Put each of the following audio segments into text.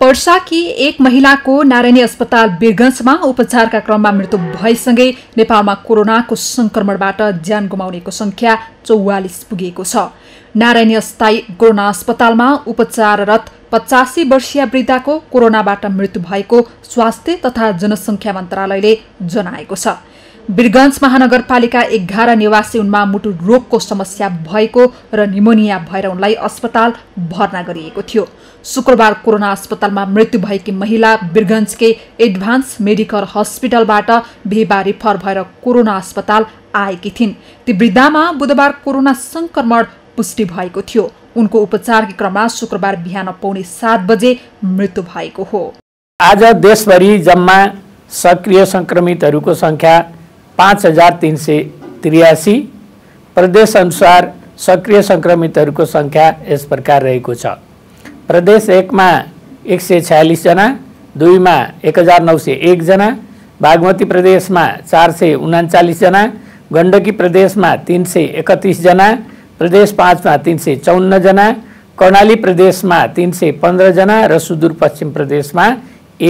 पर्साकी एक महिलाको नारायणी अस्पताल वीरगंजमा उपचारका क्रममा मृत्यु भएसँगै नेपालमा कोरोनाको संक्रमणबाट ज्यान गुमाउनेको संख्या चौवालिस पुगेको छ नारायणी अस्थायी कोरोना अस्पतालमा उपचाररत पचासी वर्षीय वृद्धाको कोरोनाबाट मृत्यु भएको स्वास्थ्य तथा जनसङ्ख्या मन्त्रालयले जनाएको छ वीरगंज महानगरपालिका एघार निवासी उनमा मुटु रोगको समस्या भएको र निमोनिया भएर उनलाई अस्पताल भर्ना गरिएको थियो शुक्रबार कोरोना अस्पतालमा मृत्यु भएकी महिला वीरगन्जकै एडभान्स मेडिकल हस्पिटलबाट भेबा रिफर भएर कोरोना अस्पताल आएकी थिइन् ती वृद्धामा बुधबार कोरोना संक्रमण पुष्टि भएको थियो उनको उपचारकै क्रममा शुक्रबार बिहान पौने सात बजे मृत्यु भएको हो आज देशभरि जम्मा सक्रिय सङ्क्रमितहरूको सङ्ख्या पाँच हजार तिन सय त्रियासी प्रदेशअनुसार सक्रिय सङ्क्रमितहरूको सङ्ख्या यस प्रकार रहेको छ प्रदेश एकमा एक सय छयालिसजना दुईमा एक हजार नौ सय एकजना बागमती प्रदेशमा चार सय उनाचालिसजना गण्डकी प्रदेशमा तिन सय एकतिसजना प्रदेश पाँचमा तिन सय चौन्नजना कर्णाली प्रदेशमा तिन सय पन्ध्रजना र सुदूरपश्चिम प्रदेशमा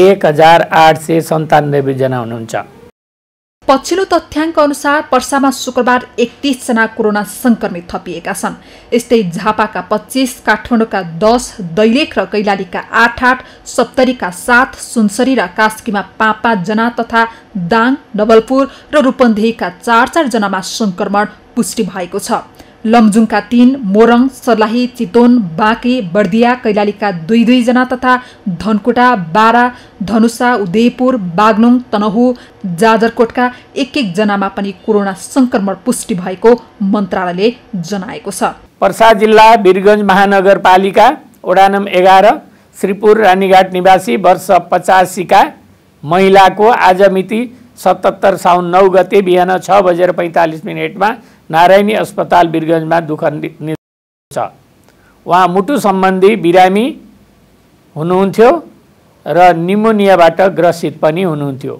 एक हजार आठ सय सन्तानब्बेजना हुनुहुन्छ पछिल्लो तथ्याङ्क अनुसार पर्सामा शुक्रबार एकतिसजना कोरोना संक्रमित थपिएका छन् यस्तै झापाका पच्चिस काठमाडौँका दस दैलेख र कैलालीका आठ आठ सप्तरीका सात सुनसरी र कास्कीमा पाँच पाँचजना तथा दाङ नवलपुर र रूपन्देहीका चार चारजनामा संक्रमण पुष्टि भएको छ लमजुङका तीन मोरङ सर्लाही चितोन बाँके बर्दिया कैलालीका दुई दुईजना तथा धनकुटा बारा धनुषा उदयपुर बागलुङ तनहु जाजरकोटका एक एकजनामा पनि कोरोना संक्रमण पुष्टि भएको मन्त्रालयले जनाएको छ पर्सा जिल्ला वीरगञ्ज महानगरपालिका ओडानम एघार श्रीपुर रानीघाट निवासी वर्ष पचासीका महिलाको आज मिति सतहत्तर साउन नौ गते बिहान छ बजेर पैँतालिस मिनटमा नारायणी अस्पताल वीरगन्जमा दुःख छ उहाँ मुटु सम्बन्धी बिरामी हुनुहुन्थ्यो र निमोनियाबाट ग्रसित पनि हुनुहुन्थ्यो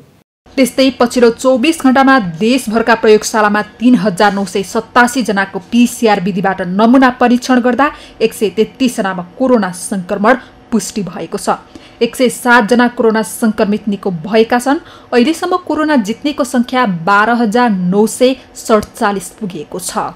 त्यस्तै पछिल्लो चौबिस घण्टामा देशभरका प्रयोगशालामा तीन हजार नौ सय सतासीजनाको पिसिआर विधिबाट नमुना परीक्षण गर्दा एक सय तेत्तिसजनामा कोरोना सङ्क्रमण पुष्टि भएको छ एक सय सातजना कोरोना सङ्क्रमित निको भएका छन् अहिलेसम्म कोरोना जित्नेको सङ्ख्या बाह्र हजार नौ सय सडचालिस पुगेको छ